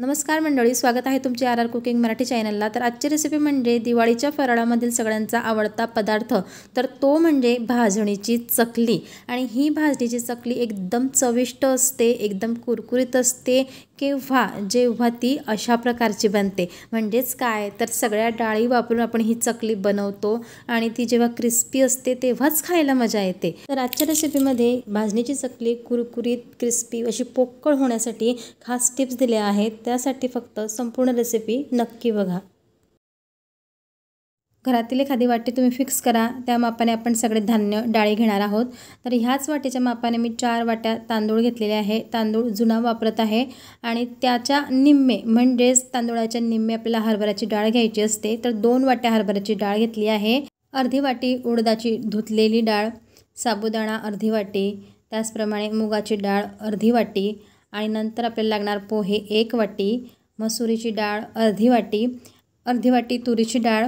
नमस्कार मंडळी स्वागत आहे तुमची आर आर कुकिंग मराठी चॅनलला तर आजची रेसिपी म्हणजे दिवाळीच्या फराळामधील सगळ्यांचा आवडता पदार्थ तर तो म्हणजे भाजणीची चकली आणि ही भाजणीची चकली एकदम चविष्ट असते एकदम कुरकुरीत असते केव्हा जेव्हा ती अशा प्रकारची बनते म्हणजेच काय तर सगळ्या डाळी वापरून आपण ही चकली बनवतो आणि ती जेव्हा क्रिस्पी असते तेव्हाच खायला मजा येते तर आजच्या रेसिपीमध्ये भाजणीची चकली कुरकुरीत क्रिस्पी अशी पोकळ होण्यासाठी खास टिप्स दिल्या आहेत त्यासाठी फक्त संपूर्ण रेसिपी नक्की बघा घरातील एखादी वाटी तुम्ही फिक्स करा त्या मापाने आपण सगळे धान्य डाळी घेणार आहोत तर ह्याच वाटीच्या मापाने मी चार वाट्या तांदूळ घेतलेले आहे तांदूळ जुना वापरत आहे आणि त्याच्या निम्मे म्हणजेच तांदूळाच्या निम्मे आपल्याला हरभऱ्याची डाळ घ्यायची असते तर दोन वाट्या हरभऱ्याची डाळ घेतली आहे अर्धी वाटी उडदाची धुतलेली डाळ साबुदाणा अर्धी वाटी त्याचप्रमाणे मुगाची डाळ अर्धी वाटी आणि नंतर आपल्याला लागणार पोहे एक वाटी मसुरीची डाळ अर्धी वाटी अर्धी वाटी तुरीची डाळ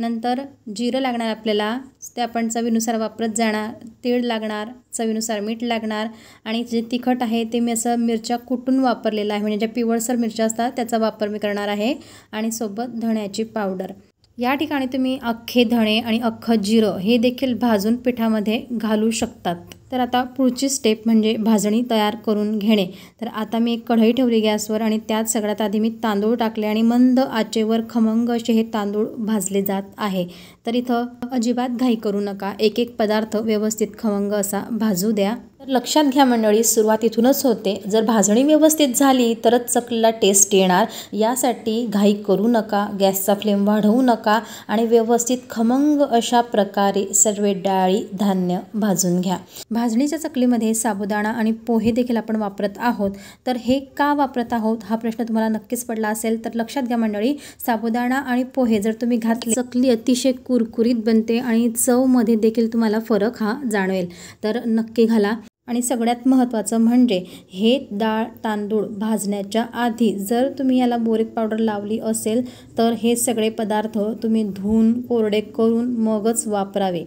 नंतर जिरं लागणार आपल्याला ते आपण चवीनुसार वापरत जाणार तीळ लागणार चवीनुसार मीठ लागणार आणि जे तिखट आहे ते मी असं मिरच्या कुटून वापरलेलं आहे म्हणजे ज्या पिवळसर मिरच्या असतात त्याचा वापर मी करणार आहे आणि सोबत धण्याची पावडर या ठिकाणी तुम्ही अख्खे धणे आणि अख्खं जिरं हे देखील भाजून पिठामध्ये घालू शकतात तर आता पुढची स्टेप म्हणजे भाजणी तयार करून घेणे तर आता मी एक कढई ठेवली गॅसवर आणि त्यात सगळ्यात आधी मी तांदूळ टाकले आणि मंद आचेवर खमंग असे हे तांदूळ भाजले जात आहे तर इथं अजिबात घाई करू नका एक एक पदार्थ व्यवस्थित खमंग असा भाजू द्या तर लक्षात घ्या मंडळी सुरुवात इथूनच होते जर भाजणी व्यवस्थित झाली तरच चकलीला टेस्ट येणार यासाठी घाई करू नका गॅसचा फ्लेम वाढवू नका आणि व्यवस्थित खमंग अशा प्रकारे सर्व डाळी धान्य भाजून घ्या भाजणीच्या चकलीमध्ये साबुदाणा आणि पोहे देखील आपण वापरत आहोत तर हे का वापरत आहोत हा प्रश्न तुम्हाला नक्कीच पडला असेल तर लक्षात घ्या मंडळी साबुदाणा आणि पोहे जर तुम्ही घातले चकली अतिशय कुरकुरीत बनते आणि चवमध्ये देखील तुम्हाला फरक हा जाणवेल तर नक्की घाला आणि सगळ्यात महत्त्वाचं म्हणजे हे डाळ तांदूळ भाजण्याच्या आधी जर तुम्ही याला बोरिक पावडर लावली असेल तर हे सगळे पदार्थ तुम्ही धुऊन कोरडे करून मगच वापरावे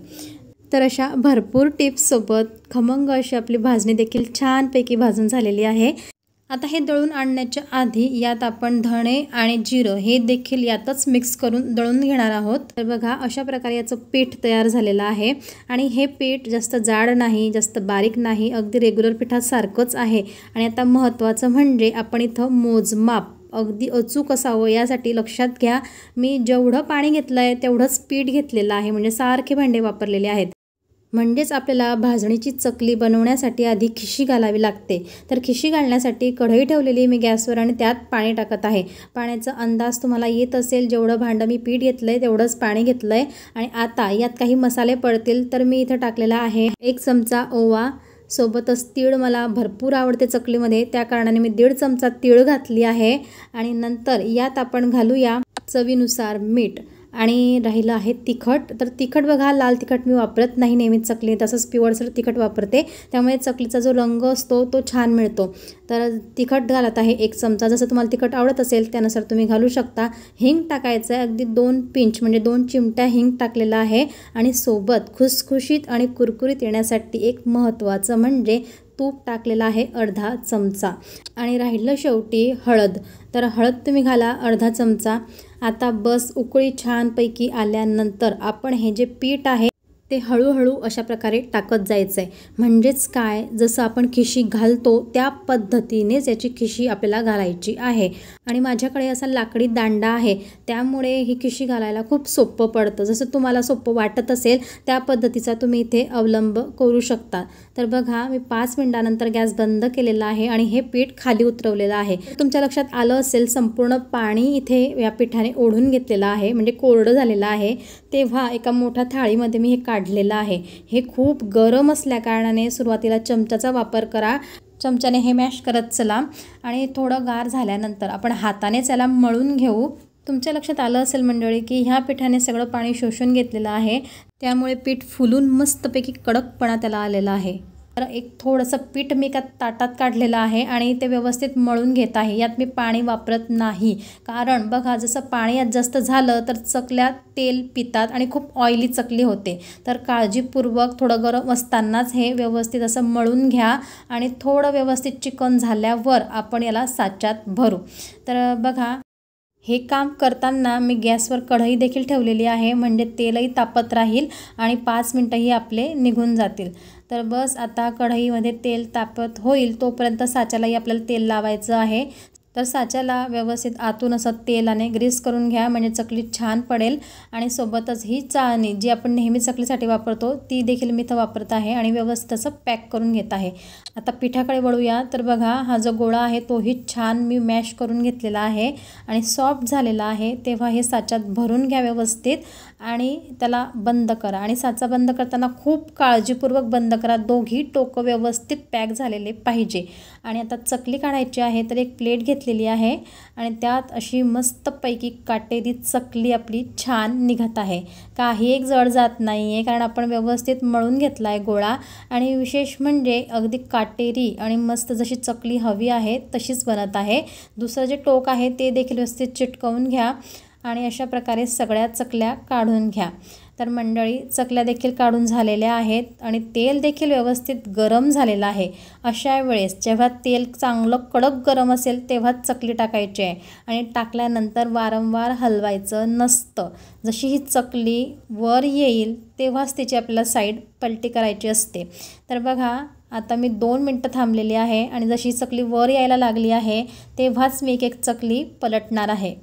तर अशा भरपूर टिप्ससोबत खमंग अशी आपली भाजणी देखील छानपैकी भाजून झालेली आहे आता हे दळून आणण्याच्या आधी यात आपण धणे आणि जिरं हे देखील यातच मिक्स करून दळून घेणार आहोत तर बघा अशा प्रकारे याचं पीठ तयार झालेलं आहे आणि हे पीठ जास्त जाड नाही जास्त बारीक नाही अगदी रेग्युलर पिठासारखंच आहे आणि आता महत्त्वाचं म्हणजे आपण इथं मोजमाप अगदी अचूक असावं यासाठी लक्षात घ्या मी जेवढं पाणी घेतलं आहे तेवढंच पीठ घेतलेलं आहे म्हणजे सारखे भांडे वापरलेले आहेत म्हणजेच आपल्याला भाजणीची चकली बनवण्यासाठी आधी खिशी घालावी लागते तर खिशी घालण्यासाठी कढई ठेवलेली मी गॅसवर आणि त्यात पाणी टाकत आहे पाण्याचा अंदाज तुम्हाला येत असेल जेवढं भांडं मी पीठ घेतलं आहे तेवढंच पाणी घेतलं आहे आणि आता यात काही मसाले पडतील तर मी इथं टाकलेला आहे एक चमचा ओवा सोबतच तीळ मला भरपूर आवडते चकलीमध्ये त्या कारणाने मी दीड चमचा तीळ घातली आहे आणि नंतर यात आपण घालूया चवीनुसार मीठ आणि राहिलं आहे तिखट तर तिखट बघा लाल तिखट मी वापरत नाही नेहमीच चकली तसंच पिवळसर तिखट वापरते त्यामुळे चकलीचा जो रंग असतो तो छान मिळतो तर तिखट घालत आहे एक चमचा जसं तुम्हाला तिखट आवडत असेल त्यानुसार तुम्ही घालू शकता हिंग टाकायचं आहे अगदी दोन पिंच म्हणजे दोन चिमट्या हिंग टाकलेला आहे आणि सोबत खुसखुशीत आणि कुरकुरीत येण्यासाठी एक महत्त्वाचं म्हणजे तूप टाकलेलं आहे अर्धा चमचा आणि राहिलं शेवटी हळद तर हळद तुम्ही घाला अर्धा चमचा आता बस उकळी छानपैकी आल्यानंतर आपण हे जे पीठ आहे ते हळूहळू अशा प्रकारे टाकत जायचं आहे म्हणजेच काय जसं आपण खिशी घालतो त्या पद्धतीनेच याची खिशी आपल्याला घालायची आहे आणि माझ्याकडे असा लाकडी दांडा आहे त्यामुळे ही खिशी घालायला खूप सोपं पडतं जसं तुम्हाला सोपं वाटत असेल त्या पद्धतीचा तुम्ही इथे अवलंब करू शकता तर बघा मी पाच मिनटानंतर गॅस बंद केलेला आहे आणि हे पीठ खाली उतरवलेलं आहे तुमच्या लक्षात आलं असेल संपूर्ण पाणी इथे या पिठाने ओढून घेतलेलं आहे म्हणजे कोरडं झालेलं आहे तेव्हा एका मोठ्या थाळीमध्ये मी हे काढलेलं आहे हे खूप गरम असल्याकारणाने सुरुवातीला चमचाचा वापर करा चमच्याने हे मॅश करत चला आणि थोडं गार झाल्यानंतर आपण हाताने त्याला मळून घेऊ तुमच्या लक्षात आलं असेल मंडळी की ह्या पिठाने सगळं पाणी शोषून घेतलेलं आहे त्यामुळे पीठ फुलून मस्तपैकी कडकपणा त्याला आलेला आहे तर एक थोडंसं पीठ मी का ताटात काढलेलं आहे आणि ते व्यवस्थित मळून घेत आहे यात मी पाणी वापरत नाही कारण बघा जसं पाणी यात जास्त झालं तर चकल्या तेल पितात आणि खूप ऑइली चकली होते तर काळजीपूर्वक थोडं गरम असतानाच हे व्यवस्थित असं मळून घ्या आणि थोडं व्यवस्थित चिकन झाल्यावर आपण याला साच्यात भरू तर बघा हे काम करताना मी गॅसवर कढई देखील ठेवलेली आहे म्हणजे तेलही तापत राहील आणि पाच मिनटंही आपले निघून जातील तर बस आता कढईमध्ये तेल तापत होईल तोपर्यंत साच्यालाही आपल्याला तेल लावायचं आहे तर साच्याला व्यवस्थित आतून असं तेलाने ग्रीस करून घ्या म्हणजे चकली छान पडेल आणि सोबतच ही चाळणी जी आपण नेहमी चकलीसाठी वापरतो ती देखील मी इथं वापरत आहे आणि व्यवस्थित असं पॅक करून घेत आहे आता पिठाकडे वळूया तर बघा हा जो गोळा आहे तोही छान मी मॅश करून घेतलेला आहे आणि सॉफ्ट झालेला आहे तेव्हा हे साच्यात भरून घ्या व्यवस्थित आणि त्याला बंद करा आणि साचा बंद करताना खूप काळजीपूर्वक बंद करा दोघी टोकं व्यवस्थित पॅक झालेले पाहिजे आणि आता चकली काढायची आहे तर एक प्लेट घेतलेली आहे आणि त्यात अशी मस्तपैकी काटेरी चकली आपली छान निघत आहे काही एक जड जात नाही आहे कारण आपण व्यवस्थित मळून घेतला आहे गोळा आणि विशेष म्हणजे अगदी काटेरी आणि मस्त जशी चकली हवी आहे तशीच बनत आहे दुसरं जे टोक आहे ते देखील व्यवस्थित चिटकवून घ्या आणि अशा प्रकारे सगळ्या चकल्या काढून घ्या तर मंडळी चकल्या देखील काढून झालेल्या आहेत आणि तेल देखील व्यवस्थित गरम झालेलं आहे अशा वेळेस जेव्हा तेल चांगलं कडक गरम असेल तेव्हाच चकली टाकायची आहे आणि टाकल्यानंतर वारंवार हलवायचं नसतं जशी ही चकली वर येईल तेव्हाच तिची आपल्याला साईड पलटी करायची असते तर बघा आता मी दोन मिनटं थांबलेली आहे आणि जशी चकली वर यायला लागली आहे तेव्हाच मी एक एक चकली पलटणार आहे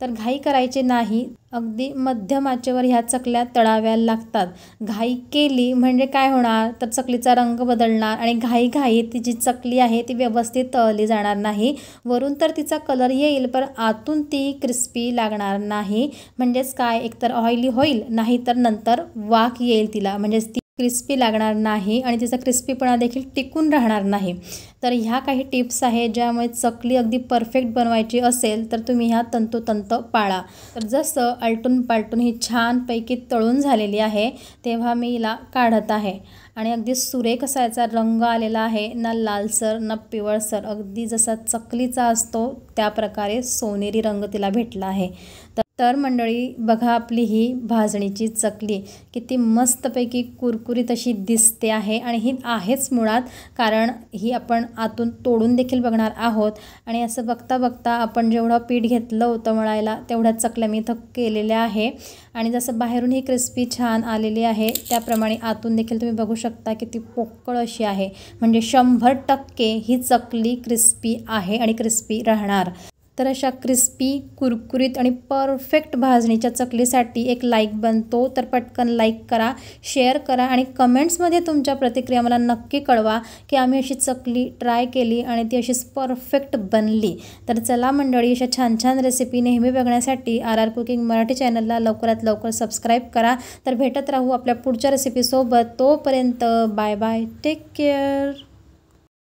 तर घाई करायची नाही अगदी मध्यम आचेवर ह्या चकल्या तळाव्या लागतात घाई केली म्हणजे काय होणार तर चकलीचा रंग बदलणार आणि घाई घाई ती जी चकली आहे ती व्यवस्थित तळली जाणार नाही वरून तर तिचा कलर येईल पण आतून ती क्रिस्पी लागणार नाही म्हणजेच काय एकतर ऑइली होईल तर नंतर वाक येईल तिला म्हणजेच ती क्रिस्पी लागणार नाही आणि तिचा क्रिस्पीपणा देखील टिकून राहणार नाही तर ह्या काही टिप्स आहेत ज्यामुळे चकली अगदी परफेक्ट बनवायची असेल तर तुम्ही ह्या तंतोतंत पाळा तर जसं आलटून पालटून ही छानपैकी तळून झालेली आहे तेव्हा मी हिला काढत आहे आणि अगदी सुरेख असा याचा रंग आलेला आहे ना लालसर ना पिवळसर अगदी जसा चकलीचा असतो त्या प्रकारे सोनेरी रंग तिला भेटला आहे तर तर मंडळी बघा आपली ही भाजणीची चकली किती मस्तपैकी कुरकुरीत अशी दिसते आहे आणि ही आहेच मुळात कारण ही आपण आतून तोडून देखील बघणार आहोत आणि असं बघता बघता आपण जेवढं पीठ घेतलं होतं मळायला तेवढ्या चकल्या मी इथं केलेल्या आहे आणि जसं बाहेरून ही क्रिस्पी छान आलेली आहे त्याप्रमाणे आतून देखील तुम्ही बघू शकता किती पोकळ अशी आहे म्हणजे शंभर टक्के ही चकली क्रिस्पी आहे आणि क्रिस्पी राहणार तर अशा क्रिस्पी कुरकुरीत आणि परफेक्ट भाजणीच्या चकलीसाठी एक लाईक बनतो तर पटकन लाईक करा शेअर करा आणि कमेंट्समध्ये तुमच्या प्रतिक्रिया मला नक्की कळवा की आम्ही अशी चकली ट्राय केली आणि ती अशीच परफेक्ट बनली तर चला मंडळी अशा छान छान रेसिपी नेहमी बघण्यासाठी आर आर कुकिंग मराठी चॅनलला लवकरात लवकर सबस्क्राईब करा तर भेटत राहू आपल्या पुढच्या रेसिपीसोबत तोपर्यंत बाय बाय टेक केअर